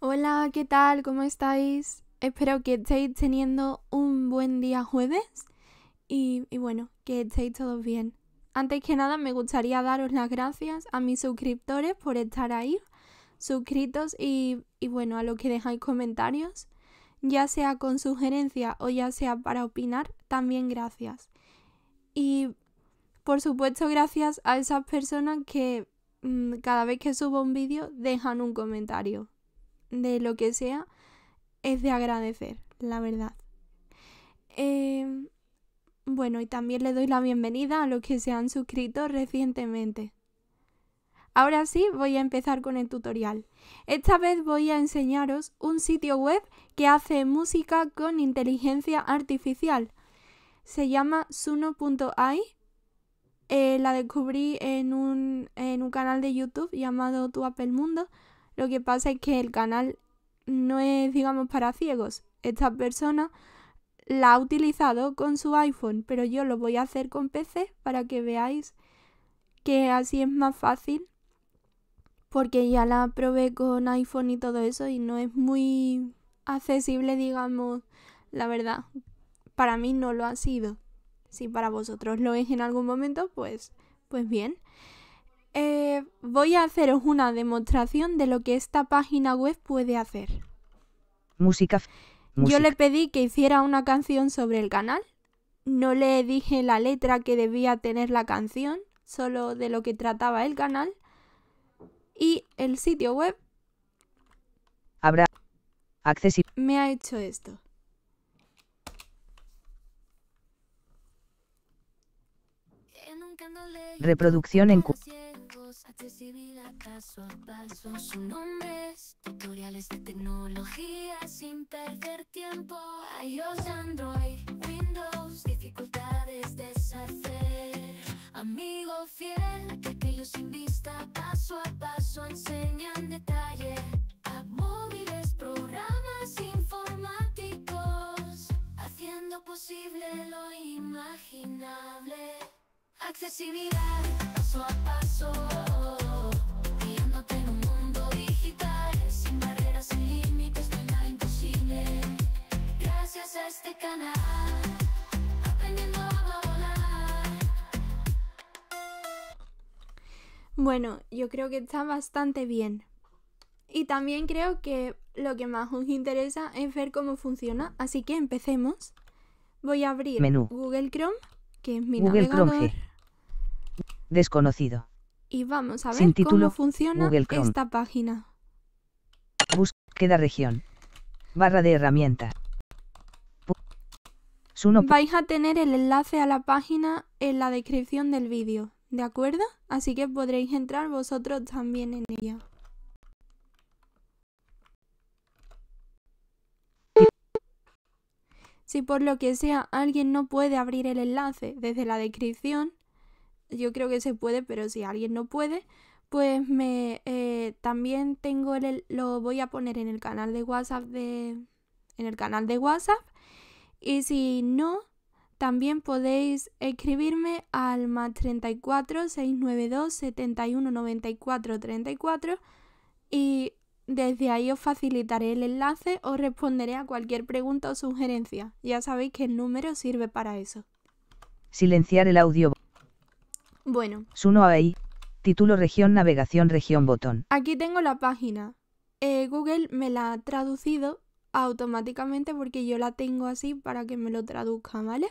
Hola, ¿qué tal? ¿Cómo estáis? Espero que estéis teniendo un buen día jueves y, bueno, que estéis todos bien. Antes que nada, me gustaría daros las gracias a mis suscriptores por estar ahí, suscritos y, y bueno, a los que dejáis comentarios, ya sea con sugerencias o ya sea para opinar, también gracias. Y por supuesto, gracias a esas personas que Mm, cada vez que subo un vídeo dejan un comentario de lo que sea es de agradecer, la verdad. Em, bueno, y también le doy la bienvenida a los que se han suscrito recientemente. Ahora sí, voy a empezar con el tutorial. Esta vez voy a enseñaros un sitio web que hace música con inteligencia artificial. Se llama suno.ai eh, la descubrí en un, en un canal de YouTube llamado Tu Apple Mundo. Lo que pasa es que el canal no es, digamos, para ciegos. Esta persona la ha utilizado con su iPhone, pero yo lo voy a hacer con PC para que veáis que así es más fácil. Porque ya la probé con iPhone y todo eso y no es muy accesible, digamos, la verdad. Para mí no lo ha sido si para vosotros lo es en algún momento, pues, pues bien. Eh, voy a haceros una demostración de lo que esta página web puede hacer. Música. Yo le pedí que hiciera una canción sobre el canal. No le dije la letra que debía tener la canción, solo de lo que trataba el canal. Y el sitio web. Habrá. Accesible. Me ha hecho esto. Reproducción en ciegos, a recibir a paso sus nombres tutoriales de tecnología sin perder tiempo. A ellos Android, Windows, dificultades de hacer. Amigo fiel, que ellos invista, paso a paso enseñan detalle a móviles, programas informáticos, haciendo posible lo imaginable. Accesibilidad, paso a paso, guiándote en un mundo digital, sin barreras, sin límites, no hay nada imposible. Gracias a este canal, aprendiendo a volar. Bueno, yo creo que está bastante bien. Y también creo que lo que más nos interesa es ver cómo funciona, así que empecemos. Voy a abrir Google Chrome que Google Chrome Desconocido. Y vamos a ver título, cómo funciona Google Chrome. esta página. Búsqueda región. Barra de herramientas. Vais a tener el enlace a la página en la descripción del vídeo, ¿de acuerdo? Así que podréis entrar vosotros también en ella. Si por lo que sea alguien no puede abrir el enlace desde la descripción, yo creo que se puede, pero si alguien no puede, pues me eh, también tengo el, lo voy a poner en el canal de WhatsApp de en el canal de WhatsApp y si no también podéis escribirme al más 34 692 71 94 34 y desde ahí os facilitaré el enlace o responderé a cualquier pregunta o sugerencia. Ya sabéis que el número sirve para eso. Silenciar el audio. Bueno. Suno ahí. Título región navegación región botón. Aquí tengo la página. Eh, Google me la ha traducido automáticamente porque yo la tengo así para que me lo traduzca, ¿vale?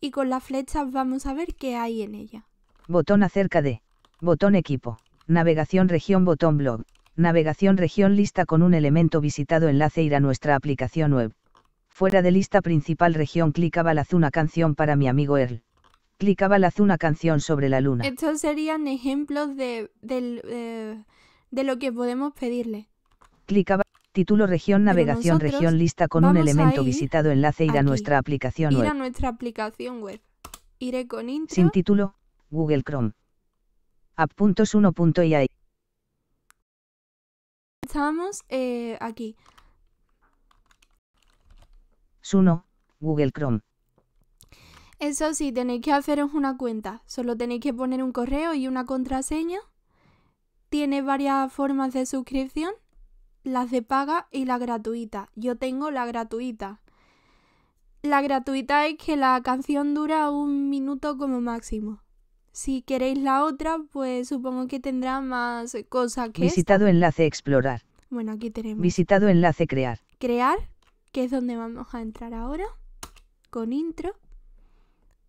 Y con las flechas vamos a ver qué hay en ella. Botón acerca de. Botón equipo. Navegación región botón blog. Navegación región lista con un elemento visitado enlace ir a nuestra aplicación web. Fuera de lista principal región clicaba la una canción para mi amigo Earl. Clicaba la una canción sobre la luna. Estos serían ejemplos de, eh, lo que podemos pedirle. Clicaba título región navegación región lista con un elemento visitado enlace ir a nuestra aplicación web. Ir a nuestra aplicación web. Iré con intro. Sin título, Google Chrome. App.1.ai estamos eh, aquí. Google Chrome. Eso sí, tenéis que haceros una cuenta. Solo tenéis que poner un correo y una contraseña. Tiene varias formas de suscripción, las de paga y la gratuita. Yo tengo la gratuita. La gratuita es que la canción dura un minuto como máximo. Si queréis la otra, pues supongo que tendrá más cosas que. Visitado enlace explorar. Bueno, aquí tenemos. Visitado enlace crear. Crear, que es donde vamos a entrar ahora. Con intro.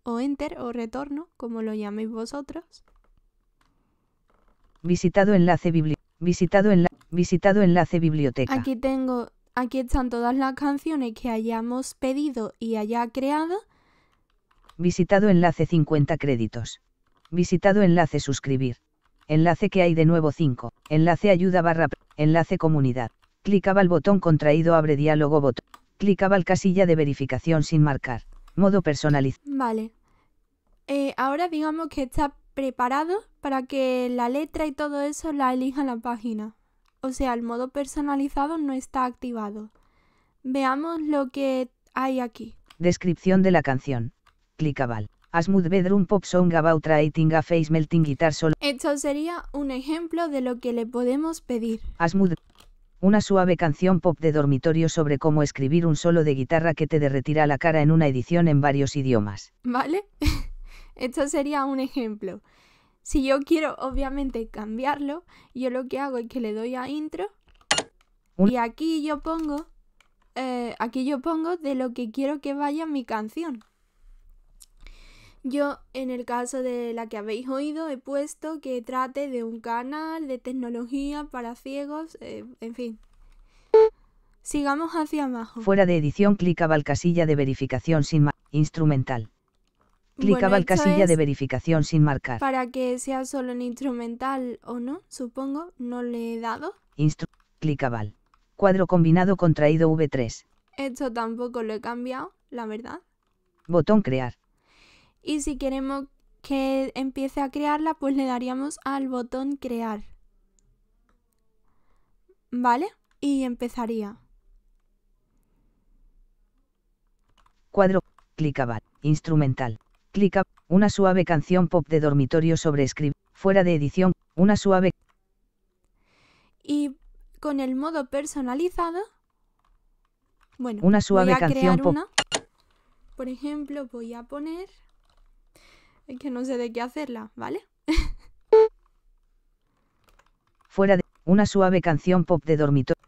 O enter o retorno, como lo llaméis vosotros. Visitado enlace biblioteca. Visitado, visitado enlace biblioteca. Aquí tengo, aquí están todas las canciones que hayamos pedido y haya creado. Visitado enlace 50 créditos visitado enlace suscribir. Enlace que hay de nuevo 5. Enlace ayuda barra. Enlace comunidad. Clicaba el botón contraído abre diálogo botón. Clicaba el casilla de verificación sin marcar. Modo personalizado. Vale. Eh, ahora digamos que está preparado para que la letra y todo eso la elija la página. O sea, el modo personalizado no está activado. Veamos lo que hay aquí. Descripción de la canción. al bedroom pop song about writing a face melting guitar solo. Esto sería un ejemplo de lo que le podemos pedir. A una suave canción pop de dormitorio sobre cómo escribir un solo de guitarra que te derretirá la cara en una edición en varios idiomas. ¿Vale? Esto sería un ejemplo. Si yo quiero, obviamente, cambiarlo, yo lo que hago es que le doy a intro y aquí yo pongo, eh, aquí yo pongo de lo que quiero que vaya mi canción. Yo, en el caso de la que habéis oído, he puesto que trate de un canal de tecnología para ciegos, eh, en fin. Sigamos hacia abajo. Fuera de edición, clicaba al casilla de verificación sin instrumental. Clicaba bueno, al casilla de verificación sin marcar. Para que sea solo en instrumental o no, supongo, no le he dado. Clicaba Cuadro combinado contraído V3. Esto tampoco lo he cambiado, la verdad. Botón crear y si queremos que empiece a crearla, pues le daríamos al botón crear. ¿Vale? Y empezaría. Cuadro, clicaba, instrumental, clica, una suave canción pop de dormitorio sobre escribir. fuera de edición, una suave... Y con el modo personalizado... Bueno, una suave voy a canción pop. Una. Por ejemplo, voy a poner... Es que no sé de qué hacerla, ¿vale? Fuera de una suave canción pop de dormitorio.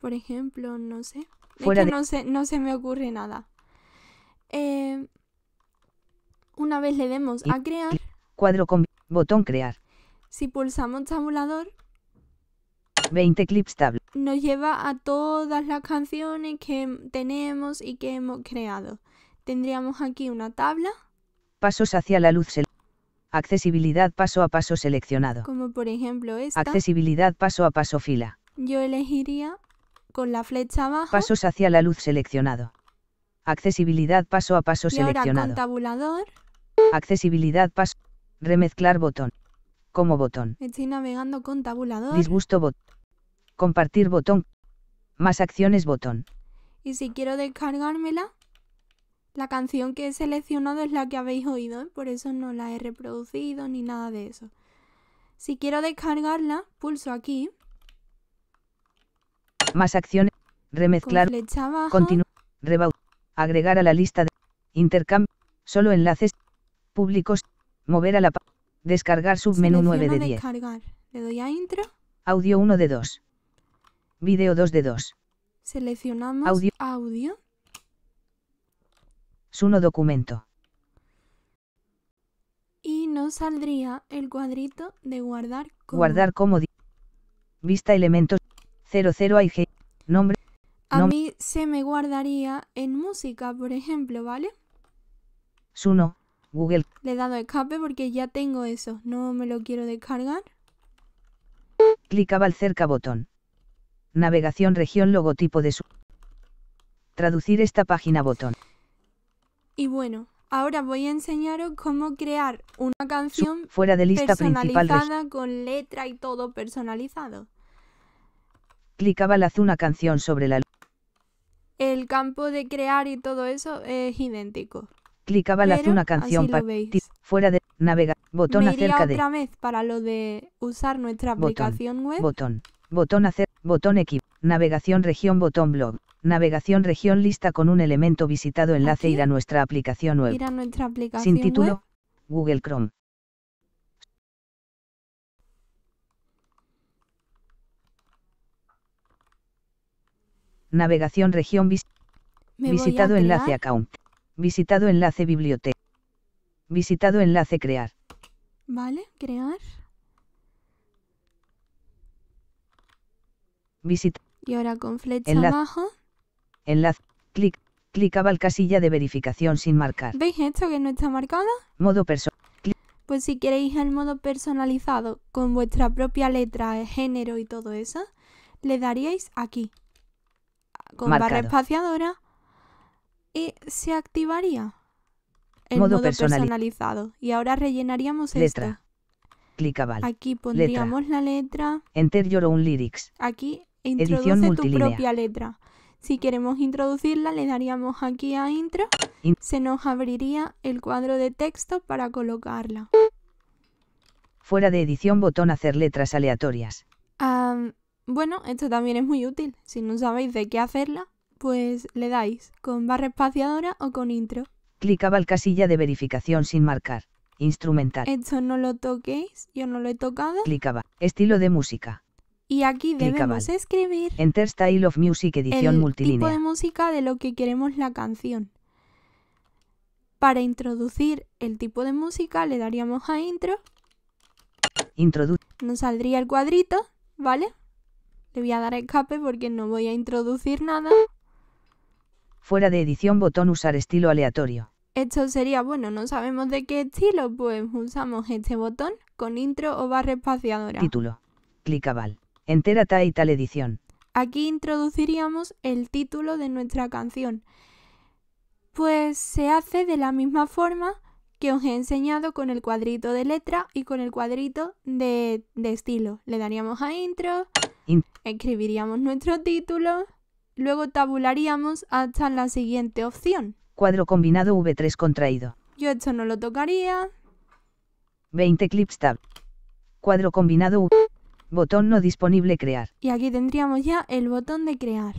Por ejemplo, no sé. Fuera no, se, no se me ocurre nada. Eh, una vez le demos a crear. Cuadro con botón crear. Si pulsamos tabulador, 20 Clips Tab. Nos lleva a todas las canciones que tenemos y que hemos creado. Tendríamos aquí una tabla. Pasos hacia la luz. Accesibilidad paso a paso seleccionado. Como por ejemplo esta. Accesibilidad paso a paso fila. Yo elegiría con la flecha abajo. Pasos hacia la luz seleccionado. Accesibilidad paso a paso seleccionado. Ahora tabulador. Accesibilidad paso. Remezclar botón. Como botón. Estoy navegando con tabulador. Disgusto botón. Compartir botón. Más acciones botón. Y si quiero descargármela, la canción que he seleccionado es la que habéis oído, ¿eh? por eso no la he reproducido ni nada de eso. Si quiero descargarla, pulso aquí. Más acciones. Remezclar. Continuar. Agregar a la lista de intercambio. Solo enlaces públicos. Mover a la descargar submenú 9 de 10. Le doy a intro. Audio 1 de 2. Video 2 de 2. Seleccionamos audio. audio. Suno documento. Y nos saldría el cuadrito de guardar como. Guardar como. Vista elementos. 00IG. Nombre. A mí se me guardaría en música, por ejemplo, ¿vale? Suno. Google. Le he dado escape porque ya tengo eso. No me lo quiero descargar. Clicaba el cerca botón navegación región logotipo de su... Traducir esta página botón. Y bueno, ahora voy a enseñaros cómo crear una canción fuera de lista personalizada con letra y todo personalizado. Clicaba la una canción sobre la... El campo de crear y todo eso es idéntico. Clicaba la zona canción para fuera de navegar botón acerca de vez para lo de usar nuestra aplicación web. Botón, botón acerca botón equipo, navegación región botón blog, navegación región lista con un elemento visitado enlace ir a nuestra aplicación web. Ir a nuestra aplicación Sin título, Google Chrome. Navegación región visitado enlace account. Visitado enlace biblioteca. Visitado enlace crear. Vale, crear. Y ahora con flecha abajo. Enlace, clic, clicaba al casilla de verificación sin marcar. ¿Veis esto que no está marcado? Modo personal. Pues si queréis el modo personalizado con vuestra propia letra, género y todo eso, le daríais aquí. Con barra espaciadora y se activaría el modo, personalizado. Y ahora rellenaríamos letra. Aquí pondríamos la letra. Enter your own lyrics. Aquí Introduce tu propia letra. Si queremos introducirla, le daríamos aquí a intro. Se nos abriría el cuadro de texto para colocarla. Fuera de edición, botón hacer letras aleatorias. bueno, esto también es muy útil. Si no sabéis de qué hacerla, pues le dais con barra espaciadora o con intro. Clicaba al casilla de verificación sin marcar. Instrumental. Esto no lo toquéis, yo no lo he tocado. Clicaba. Estilo de música. Y aquí debemos escribir Style of Music edición el tipo de música de lo que queremos la canción. Para introducir el tipo de música le daríamos a Intro. Introdu Nos saldría el cuadrito, ¿vale? Le voy a dar escape porque no voy a introducir nada. Fuera de edición botón usar estilo aleatorio. Esto sería, bueno, no sabemos de qué estilo, pues usamos este botón con intro o barra espaciadora. Título. Clicabal. Entérate y tal edición. Aquí introduciríamos el título de nuestra canción. Pues se hace de la misma forma que os he enseñado con el cuadrito de letra y con el cuadrito de, estilo. Le daríamos a intro, escribiríamos nuestro título, luego tabularíamos hasta la siguiente opción. Cuadro combinado V3 contraído. Yo esto no lo tocaría. 20 clips tab. Cuadro combinado V. Botón no disponible crear. Y aquí tendríamos ya el botón de crear.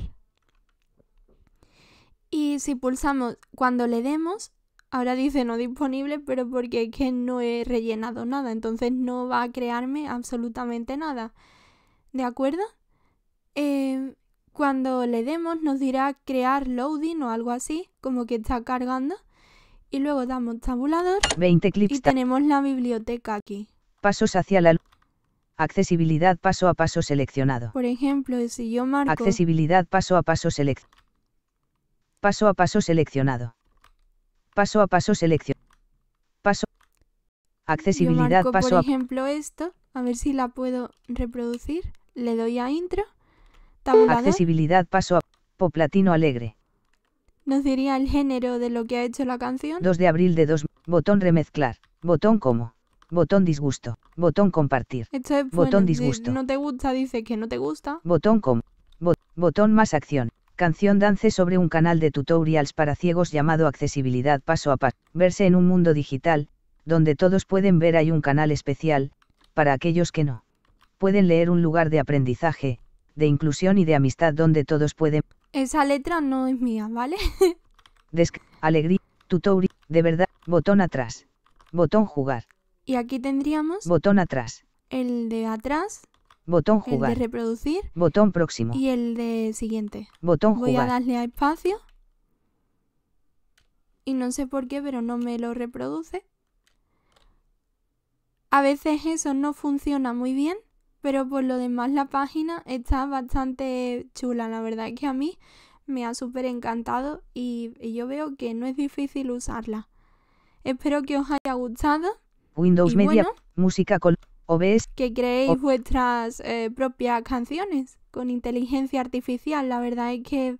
Y si pulsamos cuando le demos, ahora dice no disponible, pero porque es que no he rellenado nada, entonces no va a crearme absolutamente nada. ¿De acuerdo? Eh, cuando le demos nos dirá crear loading o algo así, como que está cargando. Y luego damos tabulador 20 clips y tenemos la biblioteca aquí. Pasos hacia la Accesibilidad paso a paso seleccionado. Por ejemplo, si yo marco... Accesibilidad paso a paso seleccionado. Paso a paso seleccionado. Paso a paso seleccionado. Paso. Accesibilidad paso a paso por ejemplo, esto. A ver si la puedo reproducir. Le doy a intro. Accesibilidad paso a... Poplatino alegre. Nos diría el género de lo que ha hecho la canción. 2 de abril de 2. Botón remezclar. Botón como. Botón disgusto. Botón compartir. botón disgusto. No te gusta, dice que no te gusta. Botón com. botón más acción. Canción Dance sobre un canal de tutorials para ciegos llamado Accesibilidad Paso a Paso. Verse en un mundo digital, donde todos pueden ver hay un canal especial, para aquellos que no. Pueden leer un lugar de aprendizaje, de inclusión y de amistad donde todos pueden. Esa letra no es mía, ¿vale? Desc alegría, tutorial, de verdad, botón atrás. Botón jugar. Y aquí tendríamos... Botón atrás. El de atrás. Botón jugar. El de reproducir. Botón próximo. Y el de siguiente. Botón Voy a darle a espacio. Y no sé por qué, pero no me lo reproduce. A veces eso no funciona muy bien, pero por lo demás la página está bastante chula. La verdad es que a mí me ha súper encantado y yo veo que no es difícil usarla. Espero que os haya gustado. Windows Media, música con OBS. Que creéis vuestras eh, propias canciones con inteligencia artificial. La verdad es que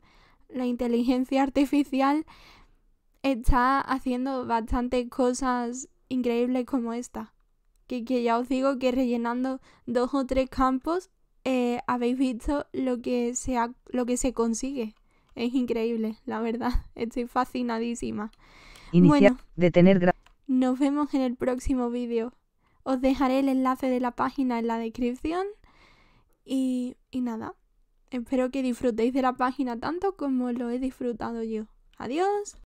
la inteligencia artificial está haciendo bastantes cosas increíbles como esta. Que, que, ya os digo que rellenando dos o tres campos eh, habéis visto lo que, se lo que se consigue. Es increíble, la verdad. Estoy fascinadísima. Iniciar, bueno. tener nos vemos en el próximo vídeo. Os dejaré el enlace de la página en la descripción. Y, y nada, espero que disfrutéis de la página tanto como lo he disfrutado yo. Adiós.